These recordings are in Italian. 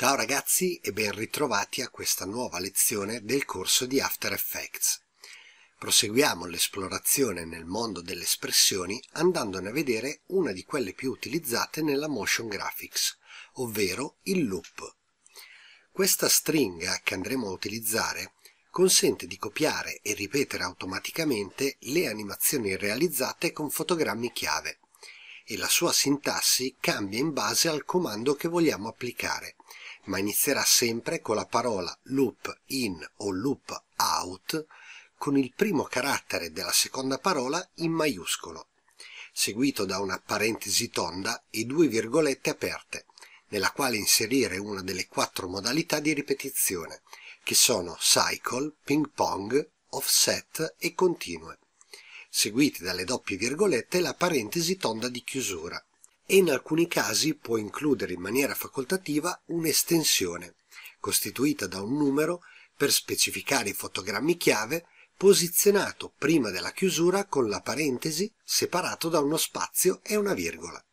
Ciao ragazzi e ben ritrovati a questa nuova lezione del corso di After Effects. Proseguiamo l'esplorazione nel mondo delle espressioni andandone a vedere una di quelle più utilizzate nella motion graphics, ovvero il loop. Questa stringa che andremo a utilizzare consente di copiare e ripetere automaticamente le animazioni realizzate con fotogrammi chiave e la sua sintassi cambia in base al comando che vogliamo applicare ma inizierà sempre con la parola loop in o loop out con il primo carattere della seconda parola in maiuscolo, seguito da una parentesi tonda e due virgolette aperte, nella quale inserire una delle quattro modalità di ripetizione, che sono cycle, ping pong, offset e continue, seguite dalle doppie virgolette e la parentesi tonda di chiusura e in alcuni casi può includere in maniera facoltativa un'estensione, costituita da un numero per specificare i fotogrammi chiave posizionato prima della chiusura con la parentesi separato da uno spazio e una virgola.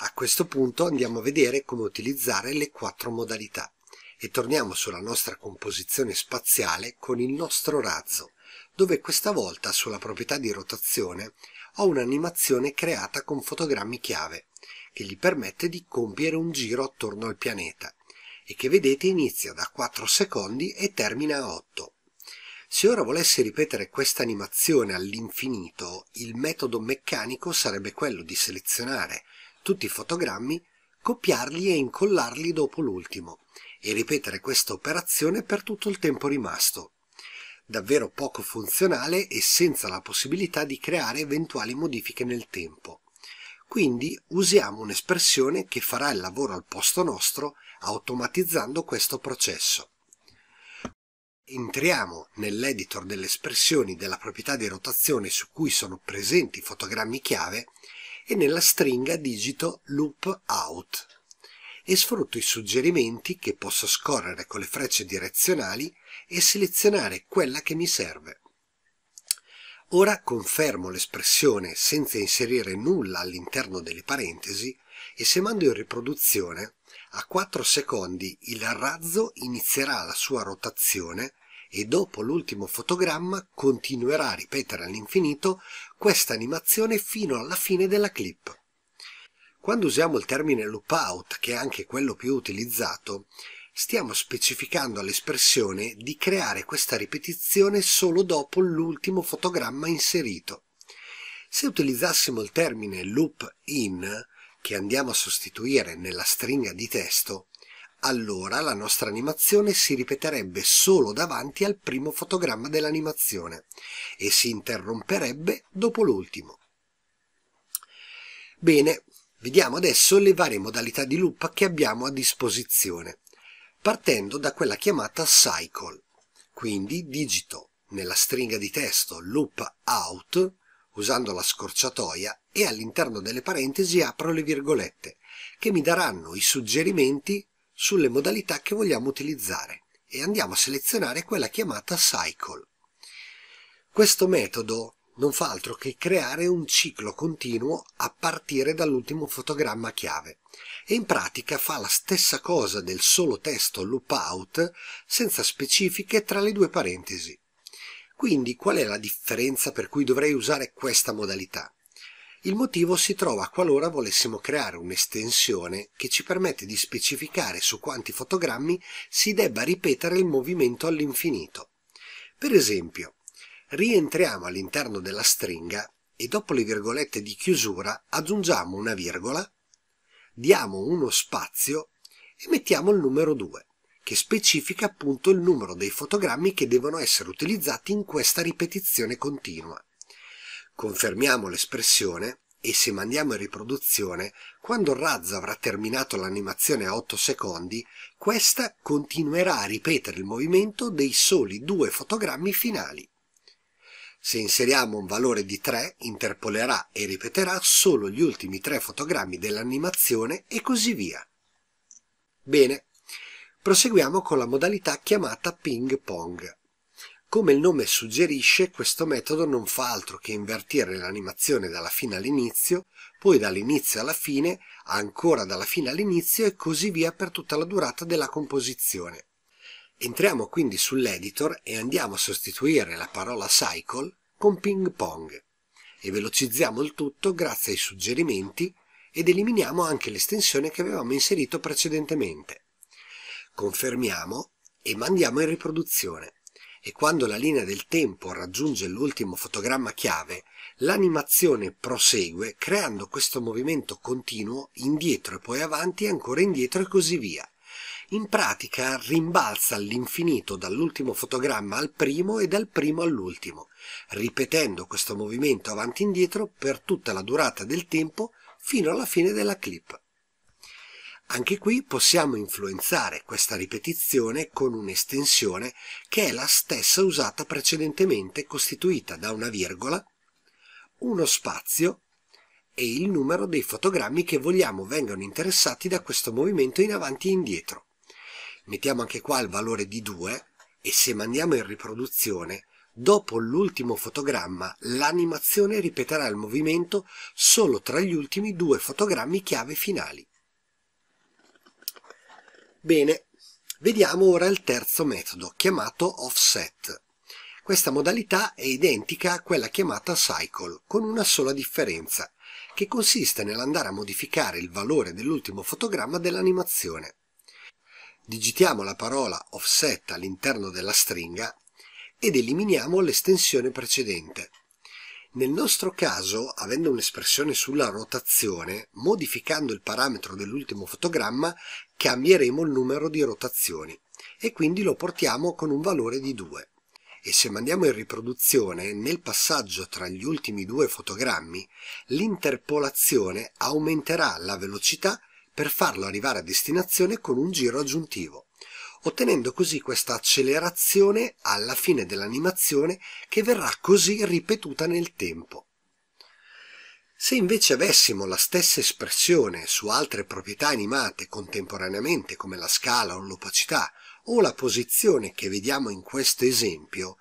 A questo punto andiamo a vedere come utilizzare le quattro modalità e torniamo sulla nostra composizione spaziale con il nostro razzo, dove questa volta sulla proprietà di rotazione ho un'animazione creata con fotogrammi chiave, che gli permette di compiere un giro attorno al pianeta e che vedete inizia da 4 secondi e termina a 8. Se ora volessi ripetere questa animazione all'infinito, il metodo meccanico sarebbe quello di selezionare tutti i fotogrammi, copiarli e incollarli dopo l'ultimo, e ripetere questa operazione per tutto il tempo rimasto davvero poco funzionale e senza la possibilità di creare eventuali modifiche nel tempo. Quindi usiamo un'espressione che farà il lavoro al posto nostro automatizzando questo processo. Entriamo nell'editor delle espressioni della proprietà di rotazione su cui sono presenti i fotogrammi chiave e nella stringa digito loop out e sfrutto i suggerimenti che posso scorrere con le frecce direzionali e selezionare quella che mi serve. Ora confermo l'espressione senza inserire nulla all'interno delle parentesi e se mando in riproduzione, a 4 secondi il razzo inizierà la sua rotazione e dopo l'ultimo fotogramma continuerà a ripetere all'infinito questa animazione fino alla fine della clip. Quando usiamo il termine loop out, che è anche quello più utilizzato, stiamo specificando all'espressione di creare questa ripetizione solo dopo l'ultimo fotogramma inserito. Se utilizzassimo il termine loop in, che andiamo a sostituire nella stringa di testo, allora la nostra animazione si ripeterebbe solo davanti al primo fotogramma dell'animazione e si interromperebbe dopo l'ultimo. Bene, Vediamo adesso le varie modalità di loop che abbiamo a disposizione, partendo da quella chiamata cycle, quindi digito nella stringa di testo loop out, usando la scorciatoia e all'interno delle parentesi apro le virgolette, che mi daranno i suggerimenti sulle modalità che vogliamo utilizzare e andiamo a selezionare quella chiamata cycle. Questo metodo non fa altro che creare un ciclo continuo a partire dall'ultimo fotogramma chiave e in pratica fa la stessa cosa del solo testo loop out senza specifiche tra le due parentesi. Quindi qual è la differenza per cui dovrei usare questa modalità? Il motivo si trova qualora volessimo creare un'estensione che ci permette di specificare su quanti fotogrammi si debba ripetere il movimento all'infinito. Per esempio, rientriamo all'interno della stringa e dopo le virgolette di chiusura aggiungiamo una virgola, diamo uno spazio e mettiamo il numero 2, che specifica appunto il numero dei fotogrammi che devono essere utilizzati in questa ripetizione continua. Confermiamo l'espressione e se mandiamo in riproduzione, quando il razzo avrà terminato l'animazione a 8 secondi, questa continuerà a ripetere il movimento dei soli due fotogrammi finali. Se inseriamo un valore di 3, interpolerà e ripeterà solo gli ultimi 3 fotogrammi dell'animazione e così via. Bene, proseguiamo con la modalità chiamata ping pong. Come il nome suggerisce, questo metodo non fa altro che invertire l'animazione dalla fine all'inizio, poi dall'inizio alla fine, ancora dalla fine all'inizio e così via per tutta la durata della composizione. Entriamo quindi sull'editor e andiamo a sostituire la parola cycle con ping pong e velocizziamo il tutto grazie ai suggerimenti ed eliminiamo anche l'estensione che avevamo inserito precedentemente. Confermiamo e mandiamo in riproduzione e quando la linea del tempo raggiunge l'ultimo fotogramma chiave, l'animazione prosegue creando questo movimento continuo indietro e poi avanti e ancora indietro e così via. In pratica rimbalza all'infinito dall'ultimo fotogramma al primo e dal primo all'ultimo, ripetendo questo movimento avanti e indietro per tutta la durata del tempo fino alla fine della clip. Anche qui possiamo influenzare questa ripetizione con un'estensione che è la stessa usata precedentemente costituita da una virgola, uno spazio e il numero dei fotogrammi che vogliamo vengano interessati da questo movimento in avanti e indietro. Mettiamo anche qua il valore di 2 e se mandiamo in riproduzione, dopo l'ultimo fotogramma l'animazione ripeterà il movimento solo tra gli ultimi due fotogrammi chiave finali. Bene, vediamo ora il terzo metodo, chiamato offset. Questa modalità è identica a quella chiamata cycle, con una sola differenza che consiste nell'andare a modificare il valore dell'ultimo fotogramma dell'animazione. Digitiamo la parola offset all'interno della stringa ed eliminiamo l'estensione precedente. Nel nostro caso, avendo un'espressione sulla rotazione, modificando il parametro dell'ultimo fotogramma cambieremo il numero di rotazioni e quindi lo portiamo con un valore di 2 e se mandiamo in riproduzione nel passaggio tra gli ultimi due fotogrammi l'interpolazione aumenterà la velocità per farlo arrivare a destinazione con un giro aggiuntivo ottenendo così questa accelerazione alla fine dell'animazione che verrà così ripetuta nel tempo. Se invece avessimo la stessa espressione su altre proprietà animate contemporaneamente come la scala o l'opacità o la posizione che vediamo in questo esempio,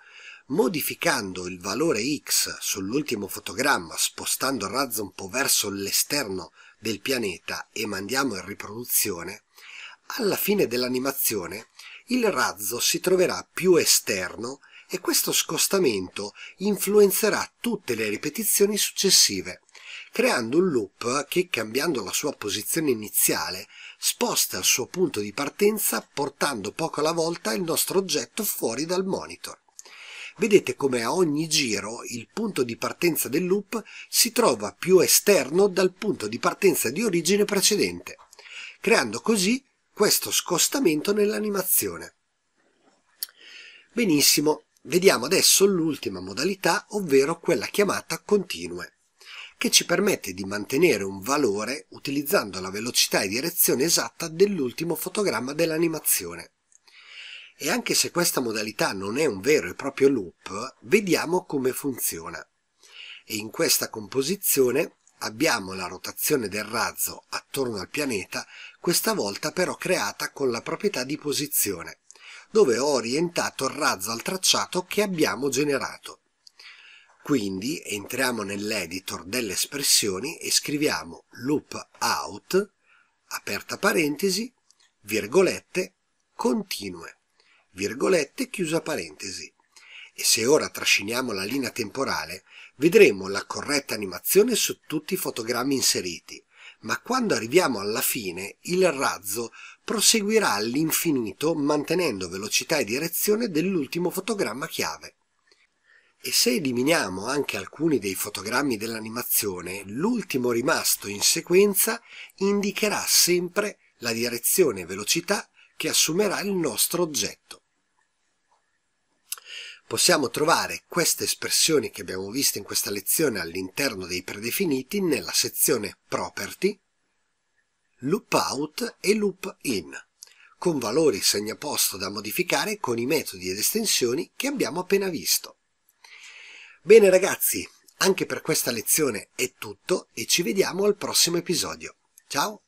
modificando il valore x sull'ultimo fotogramma spostando il razzo un po' verso l'esterno del pianeta e mandiamo in riproduzione, alla fine dell'animazione il razzo si troverà più esterno e questo scostamento influenzerà tutte le ripetizioni successive creando un loop che cambiando la sua posizione iniziale sposta il suo punto di partenza portando poco alla volta il nostro oggetto fuori dal monitor. Vedete come a ogni giro il punto di partenza del loop si trova più esterno dal punto di partenza di origine precedente, creando così questo scostamento nell'animazione. Benissimo, vediamo adesso l'ultima modalità, ovvero quella chiamata continue che ci permette di mantenere un valore utilizzando la velocità e direzione esatta dell'ultimo fotogramma dell'animazione. E anche se questa modalità non è un vero e proprio loop, vediamo come funziona. E in questa composizione abbiamo la rotazione del razzo attorno al pianeta, questa volta però creata con la proprietà di posizione, dove ho orientato il razzo al tracciato che abbiamo generato. Quindi entriamo nell'editor delle espressioni e scriviamo loop out, aperta parentesi, virgolette, continue, virgolette, chiusa parentesi. E se ora trasciniamo la linea temporale, vedremo la corretta animazione su tutti i fotogrammi inseriti, ma quando arriviamo alla fine il razzo proseguirà all'infinito mantenendo velocità e direzione dell'ultimo fotogramma chiave. E se eliminiamo anche alcuni dei fotogrammi dell'animazione, l'ultimo rimasto in sequenza indicherà sempre la direzione e velocità che assumerà il nostro oggetto. Possiamo trovare queste espressioni che abbiamo visto in questa lezione all'interno dei predefiniti nella sezione Property, Loop Out e Loop In, con valori segnaposto da modificare con i metodi ed estensioni che abbiamo appena visto. Bene ragazzi, anche per questa lezione è tutto e ci vediamo al prossimo episodio. Ciao!